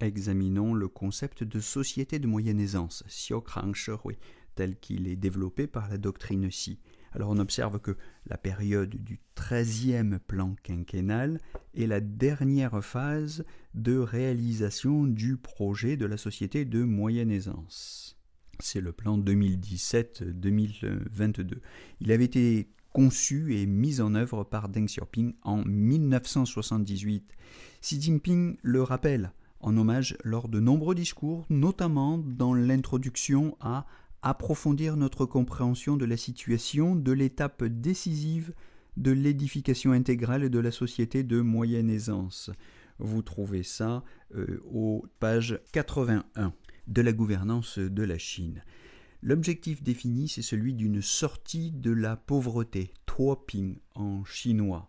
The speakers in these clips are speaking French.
Examinons le concept de société de moyenne aisance, tel qu'il est développé par la doctrine Xi. Alors on observe que la période du 13e plan quinquennal est la dernière phase de réalisation du projet de la société de moyenne aisance. C'est le plan 2017-2022. Il avait été conçu et mis en œuvre par Deng Xiaoping en 1978. Xi Jinping le rappelle en hommage lors de nombreux discours, notamment dans l'introduction à approfondir notre compréhension de la situation de l'étape décisive de l'édification intégrale de la société de moyenne aisance. Vous trouvez ça euh, aux pages 81 de la gouvernance de la Chine. L'objectif défini, c'est celui d'une sortie de la pauvreté, Tuoping en chinois.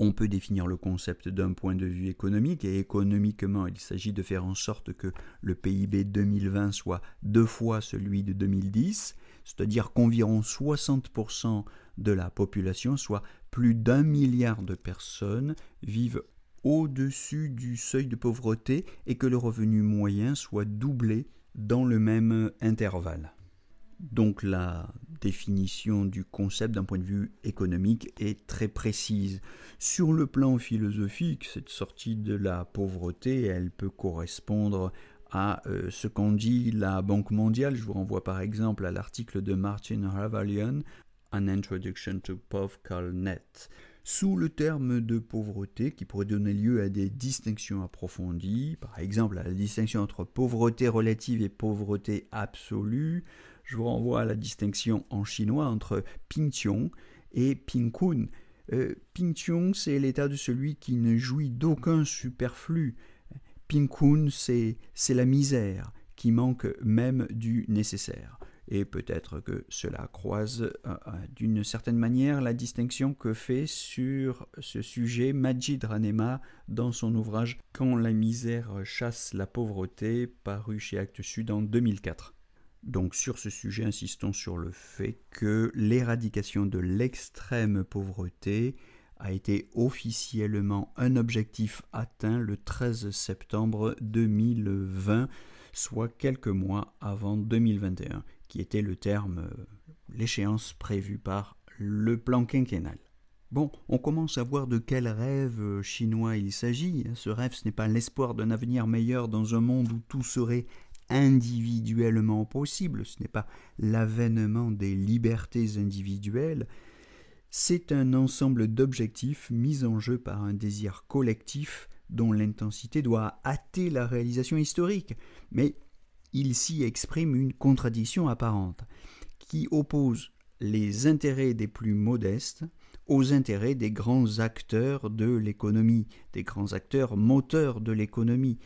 On peut définir le concept d'un point de vue économique et économiquement il s'agit de faire en sorte que le PIB 2020 soit deux fois celui de 2010, c'est-à-dire qu'environ 60% de la population, soit plus d'un milliard de personnes, vivent au-dessus du seuil de pauvreté et que le revenu moyen soit doublé dans le même intervalle. Donc la définition du concept d'un point de vue économique est très précise. Sur le plan philosophique, cette sortie de la pauvreté, elle peut correspondre à euh, ce qu'en dit la Banque mondiale. Je vous renvoie par exemple à l'article de Martin Havalian, An Introduction to Net » sous le terme de pauvreté qui pourrait donner lieu à des distinctions approfondies, par exemple à la distinction entre pauvreté relative et pauvreté absolue. Je vous renvoie à la distinction en chinois entre pingtion et pingkun. Euh, ping c'est l'état de celui qui ne jouit d'aucun superflu. Pingkun, c'est la misère qui manque même du nécessaire et peut-être que cela croise euh, euh, d'une certaine manière la distinction que fait sur ce sujet Majid Ranema dans son ouvrage Quand la misère chasse la pauvreté, paru chez Actes Sud en 2004. Donc sur ce sujet, insistons sur le fait que l'éradication de l'extrême pauvreté a été officiellement un objectif atteint le 13 septembre 2020, soit quelques mois avant 2021 qui était le terme, euh, l'échéance prévue par le plan quinquennal. Bon, on commence à voir de quel rêve euh, chinois il s'agit. Ce rêve, ce n'est pas l'espoir d'un avenir meilleur dans un monde où tout serait individuellement possible, ce n'est pas l'avènement des libertés individuelles, c'est un ensemble d'objectifs mis en jeu par un désir collectif dont l'intensité doit hâter la réalisation historique. Mais il s'y exprime une contradiction apparente, qui oppose les intérêts des plus modestes aux intérêts des grands acteurs de l'économie, des grands acteurs moteurs de l'économie.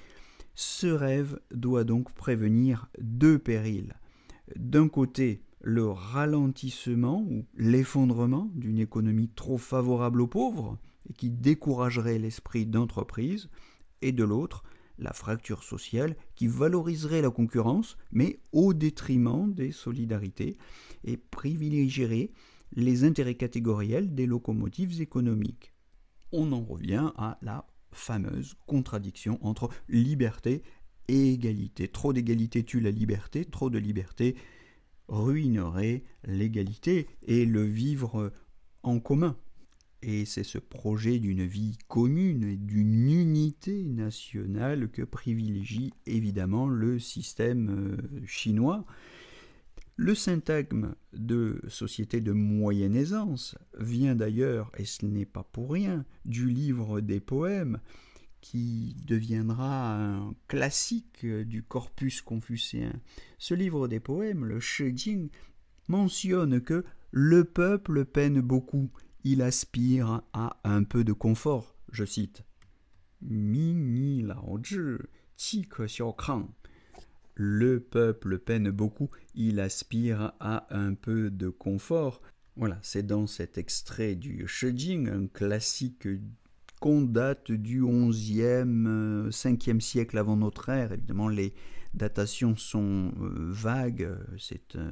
Ce rêve doit donc prévenir deux périls. D'un côté, le ralentissement ou l'effondrement d'une économie trop favorable aux pauvres et qui découragerait l'esprit d'entreprise, et de l'autre, la fracture sociale qui valoriserait la concurrence, mais au détriment des solidarités, et privilégierait les intérêts catégoriels des locomotives économiques. On en revient à la fameuse contradiction entre liberté et égalité. Trop d'égalité tue la liberté, trop de liberté ruinerait l'égalité et le vivre en commun. Et c'est ce projet d'une vie commune et d'une unité nationale que privilégie évidemment le système euh, chinois. Le syntagme de société de moyenne aisance vient d'ailleurs, et ce n'est pas pour rien, du livre des poèmes qui deviendra un classique du corpus confucéen. Ce livre des poèmes, le Shijing, mentionne que le peuple peine beaucoup il aspire à un peu de confort, je cite. Le peuple peine beaucoup, il aspire à un peu de confort. Voilà, c'est dans cet extrait du Shijing, un classique qu'on date du 11e, 5e siècle avant notre ère. Évidemment, les datations sont euh, vagues, c'est euh,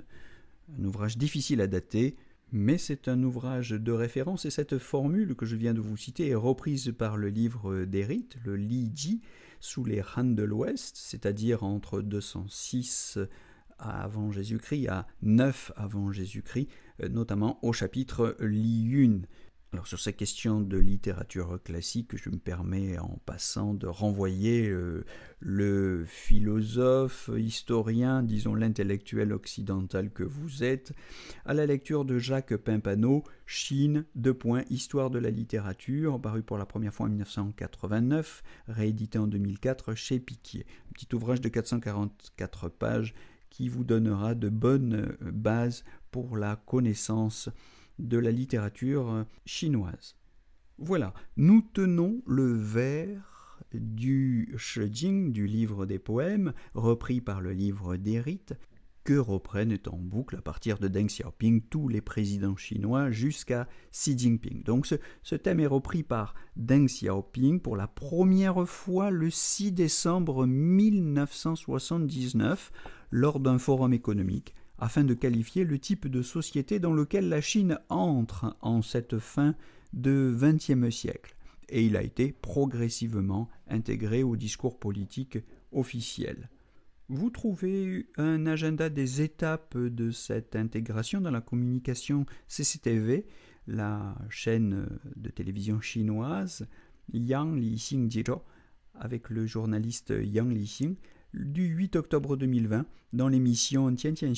un, ouvrage difficile à dater mais c'est un ouvrage de référence et cette formule que je viens de vous citer est reprise par le livre des rites, le Li Ji, sous les Han de l'Ouest, c'est-à-dire entre 206 avant Jésus-Christ à 9 avant Jésus-Christ, euh, notamment au chapitre Li Yun. Alors sur ces questions de littérature classique, je me permets en passant de renvoyer euh, le philosophe, historien, disons l'intellectuel occidental que vous êtes, à la lecture de Jacques Pimpano, Chine, deux points, Histoire de la littérature, paru pour la première fois en 1989, réédité en 2004 chez Piquier. Un petit ouvrage de 444 pages qui vous donnera de bonnes euh, bases pour la connaissance de la littérature euh, chinoise. Voilà, nous tenons le vers du Shijing, du livre des poèmes, repris par le livre des rites, que reprennent en boucle à partir de Deng Xiaoping tous les présidents chinois jusqu'à Xi Jinping. Donc ce, thème est repris par Deng Xiaoping pour la première fois le 6 décembre 1979 lors d'un forum économique afin de qualifier le type de société dans lequel la Chine entre en cette fin de XXe siècle, et il a été progressivement intégré au discours politique officiel. Vous trouvez un agenda des étapes de cette intégration dans la communication CCTV, la chaîne de télévision chinoise Yang Lixing Jiro, avec le journaliste Yang li Xing, du 8 octobre 2020 dans l'émission Tiens Tiens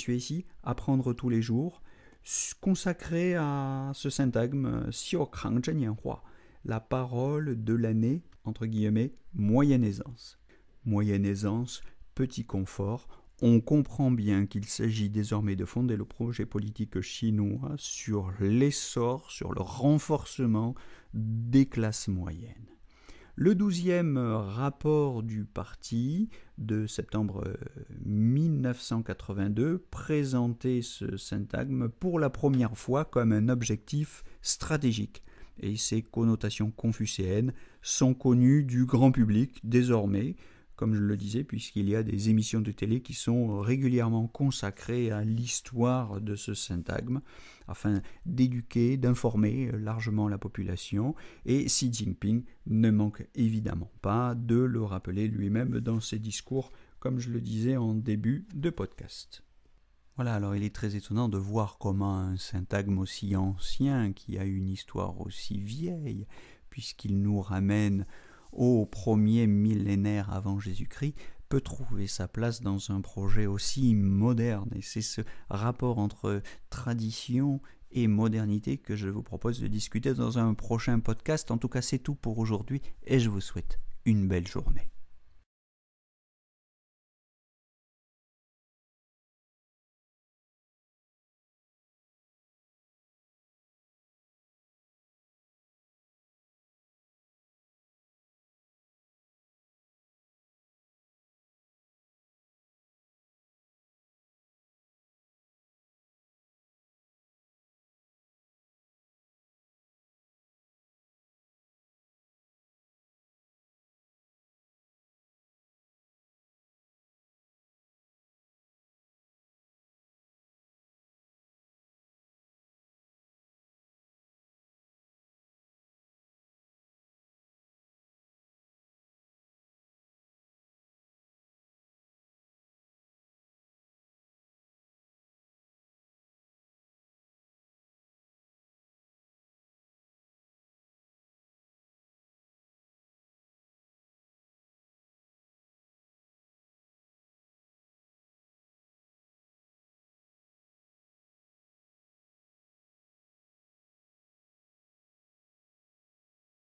à Apprendre tous les jours, consacrée à ce syntagme euh, la parole de l'année, entre guillemets, moyenne aisance. Moyenne aisance, petit confort, on comprend bien qu'il s'agit désormais de fonder le projet politique chinois sur l'essor, sur le renforcement des classes moyennes. Le douzième euh, rapport du parti de septembre 1982 euh, présentait ce syntagme pour la première fois comme un objectif stratégique et ses connotations confucéennes sont connues du grand public désormais comme je le disais, puisqu'il y a des émissions de télé qui sont régulièrement consacrées à l'histoire de ce syntagme, afin d'éduquer, d'informer largement la population, et Xi Jinping ne manque évidemment pas de le rappeler lui-même dans ses discours, comme je le disais en début de podcast. Voilà, alors il est très étonnant de voir comment un syntagme aussi ancien, qui a une histoire aussi vieille, puisqu'il nous ramène au premier millénaire avant Jésus-Christ peut trouver sa place dans un projet aussi moderne. Et c'est ce rapport entre tradition et modernité que je vous propose de discuter dans un prochain podcast. En tout cas, c'est tout pour aujourd'hui et je vous souhaite une belle journée.